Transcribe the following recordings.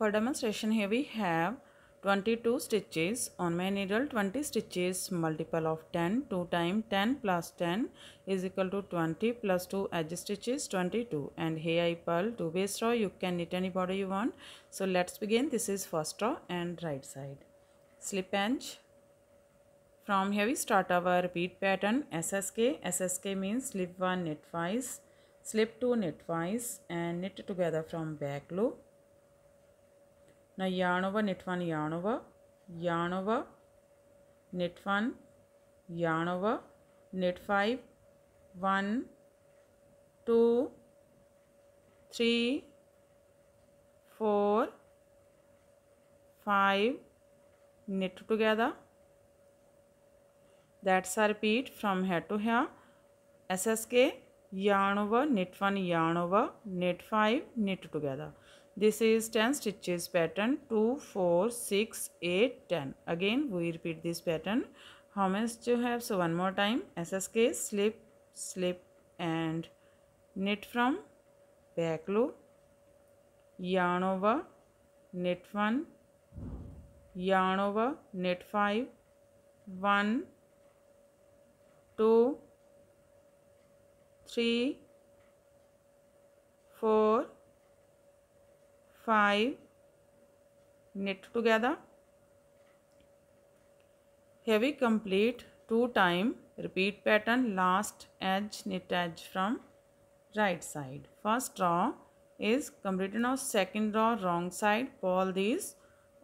For demonstration here we have 22 stitches on my needle 20 stitches multiple of 10 2 times 10 plus 10 is equal to 20 plus 2 edge stitches 22 and here I pull 2 base row you can knit any border you want so let's begin this is first row and right side slip edge from here we start our repeat pattern SSK SSK means slip 1 knit twice slip 2 knit twice and knit together from back loop Now yarn over, knit 1, yarn over, yarn over, knit 1, yarn over, knit 5, 1, 2, 3, 4, 5, knit together. That's a repeat from here to here. SSK yarn over, knit 1, yarn over, knit 5, knit together. This is 10 stitches pattern 2, 4, 6, 8, 10. Again we repeat this pattern. How much you have? So one more time. SSK slip, slip and knit from back loop, yarn over, knit 1, yarn over, knit 5, 1, 2, 3, 4, 5 knit together heavy we complete two time repeat pattern last edge knit edge from right side first row is completed now second row wrong side pull these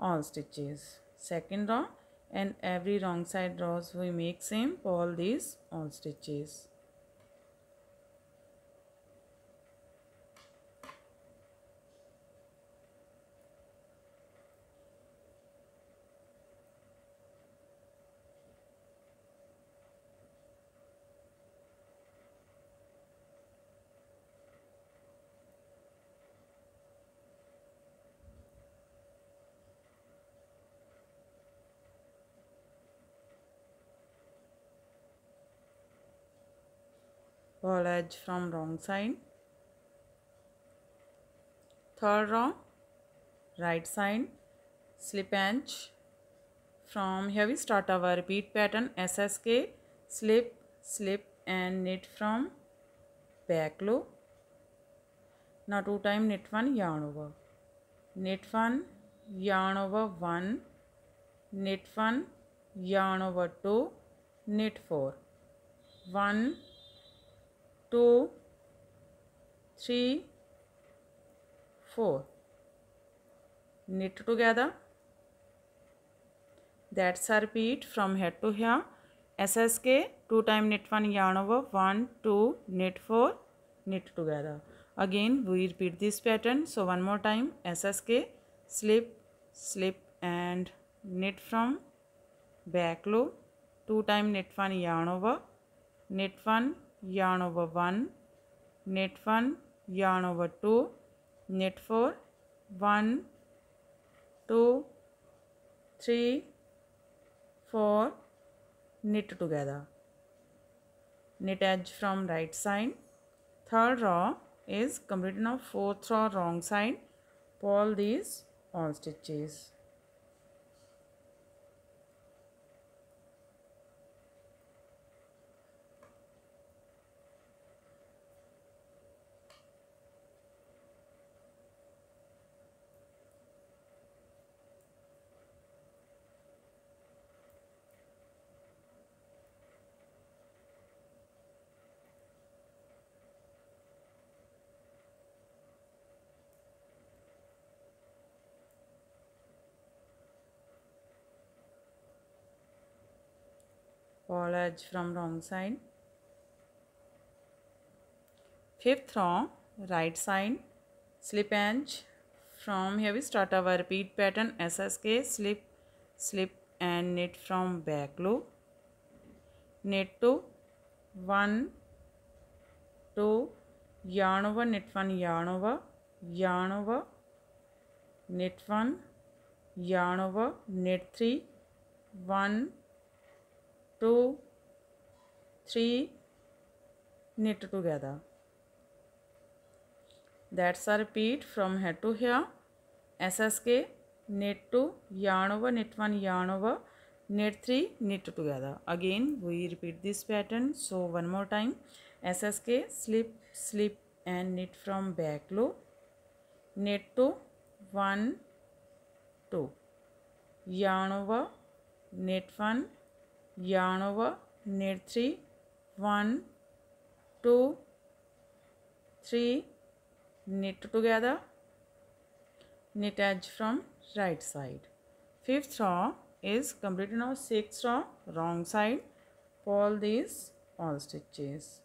all stitches second row and every wrong side rows we make same pull these all stitches whole edge from wrong side third row right side slip edge from here we start our repeat pattern ssk slip slip and knit from back loop now two time knit one yarn over knit one yarn over one knit one yarn over two knit four one two three four knit together that's our repeat from head to here S S K two time knit one yarn one two knit four knit together again we repeat this pattern so one more time S S K slip slip and knit from back loop two time knit one yarn over knit one yarn over 1 knit 1 yarn over 2 knit 4 1 2 3 4 knit together knit edge from right side third row is complete now fourth row wrong side pull these all stitches small edge from wrong side fifth row right side slip edge from here we start our repeat pattern ssk slip slip and knit from back loop knit to one two yarn over knit one yarn over yarn over knit one yarn over knit three one two three knit together that's our repeat from head to here S S K knit two yarn over knit one yarn over knit three knit together again we repeat this pattern so one more time S S K slip slip and knit from back loop knit two one two yarn over knit one yarn over knit 3 1 2 3 knit together knit edge from right side fifth row is complete now sixth row wrong side pull these all stitches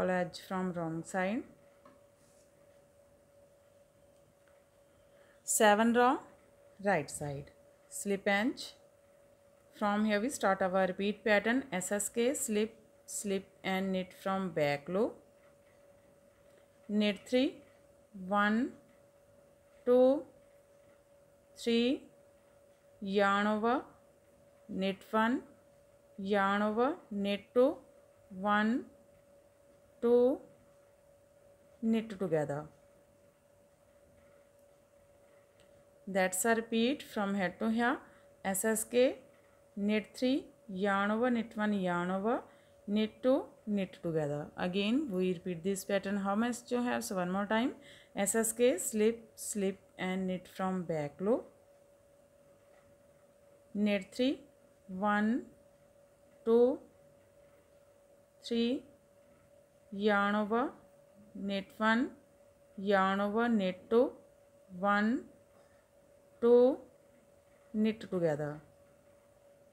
all edge from wrong side seven row right side slip edge from here we start our repeat pattern ssk slip slip and knit from back loop knit 3 1 2 3 yarn over knit 1 yarn over knit 2 1 to knit together that's a repeat from head to here ssk knit 3 yarn over knit 1 yarn over knit 2 knit together again we repeat this pattern how much you have so one more time ssk slip slip and knit from back loop knit 3 1 2 3 yarn over net 1 yarn over net 2 1 2 knit together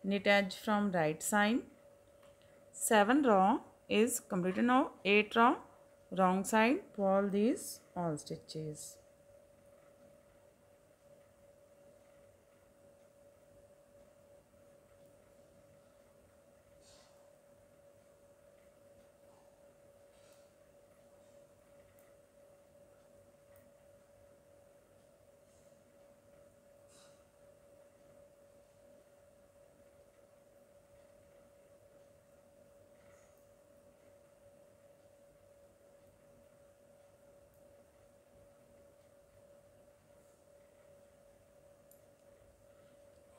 knit edge from right side 7 row is completed now 8 row wrong side pull these all stitches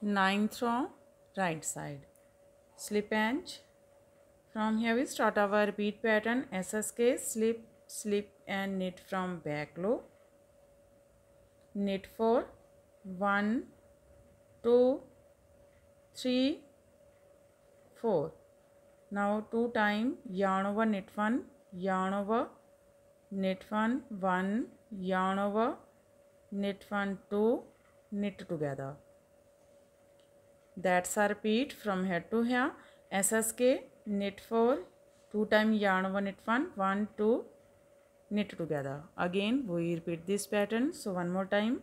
ninth row right side slip edge from here we start our bead pattern ssk slip slip and knit from back loop knit four one two three four now two time yarn over knit one yarn over knit one one yarn over knit one two knit together that's our repeat from head to here S S K knit four two time yarn one it one one two knit together again we repeat this pattern so one more time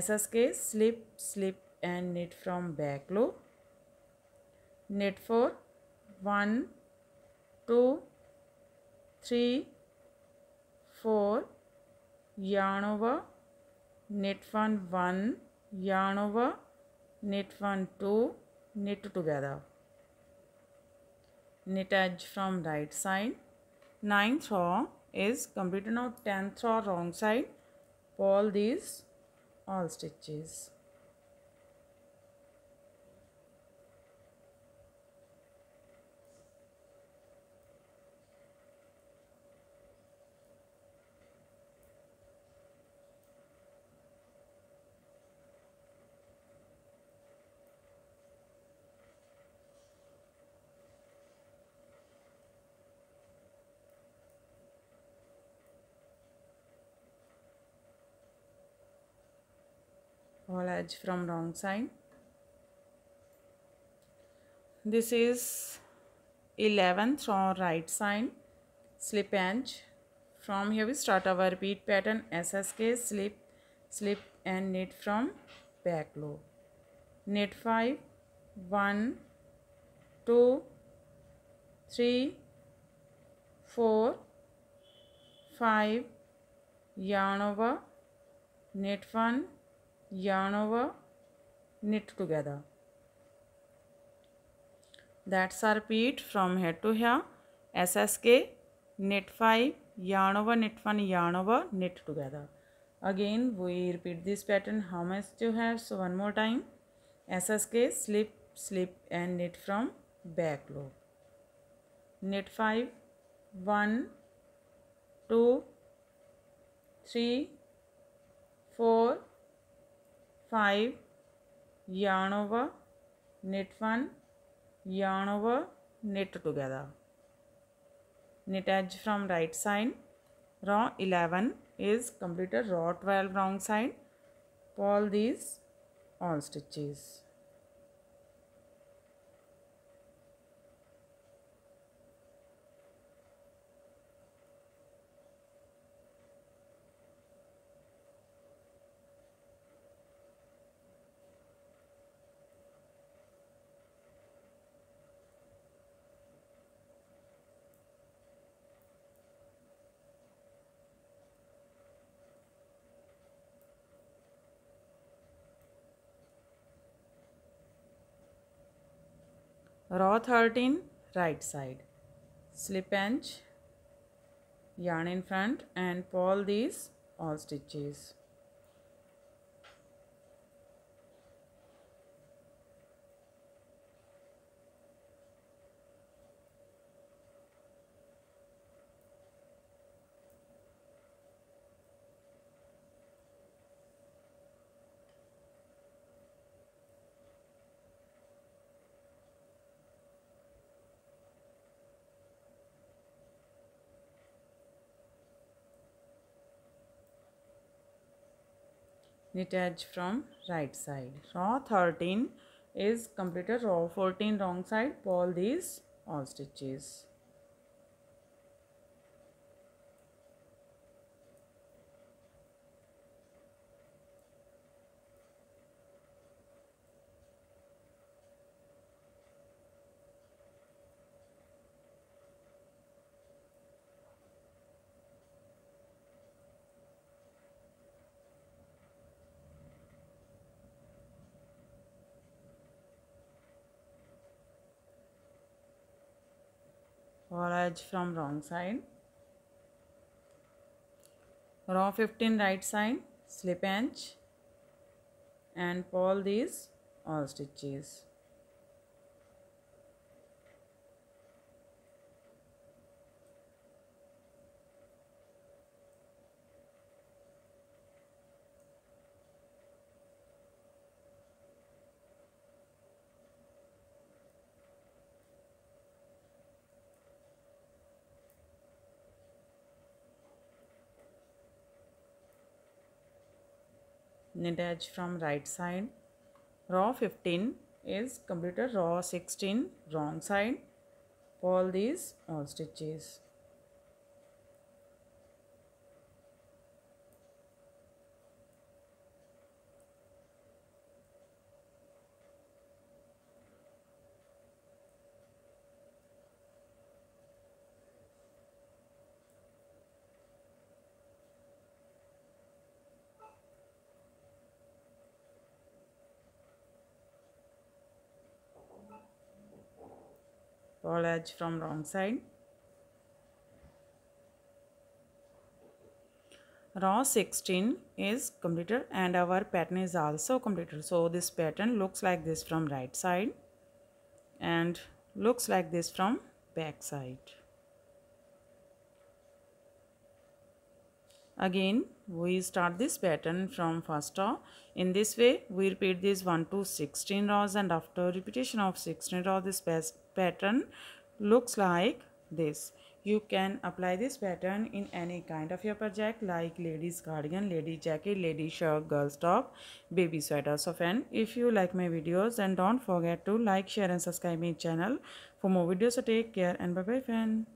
S S K slip slip and knit from back loop knit four one two three four yarn over knit one one yarn over knit 1 2 knit together knit edge from right side ninth row is complete now tenth row wrong side pull these all stitches all edge from wrong side this is 11th on right side slip edge from here we start our repeat pattern ssk slip slip and knit from back loop knit 5 1 2 3 4 5 yarn over knit 1 yarn over knit together that's our repeat from here to here ssk knit 5 yarn over knit 1 yarn over knit together again we repeat this pattern how much do you have so one more time ssk slip slip and knit from back loop knit 5 1 2 3 4 5 five yarn over knit one yarn over knit together knit edge from right side row eleven is completed row twelve wrong side purl these all stitches row 13 right side slip edge yarn in front and pull these all stitches knit edge from right side row 13 is completed row 14 wrong side pull these all stitches or edge from wrong side. Row 15 right side slip edge and pull these all stitches. knit edge from right side row 15 is completed row 16 wrong side all these all stitches All edge from wrong side row 16 is completed and our pattern is also completed so this pattern looks like this from right side and looks like this from back side again we start this pattern from first row in this way we repeat this 1 to 16 rows and after repetition of 16 rows this pattern looks like this you can apply this pattern in any kind of your project like ladies cardigan lady jacket lady shirt girls top baby sweater so friend if you like my videos then don't forget to like share and subscribe my channel for more videos so take care and bye bye friend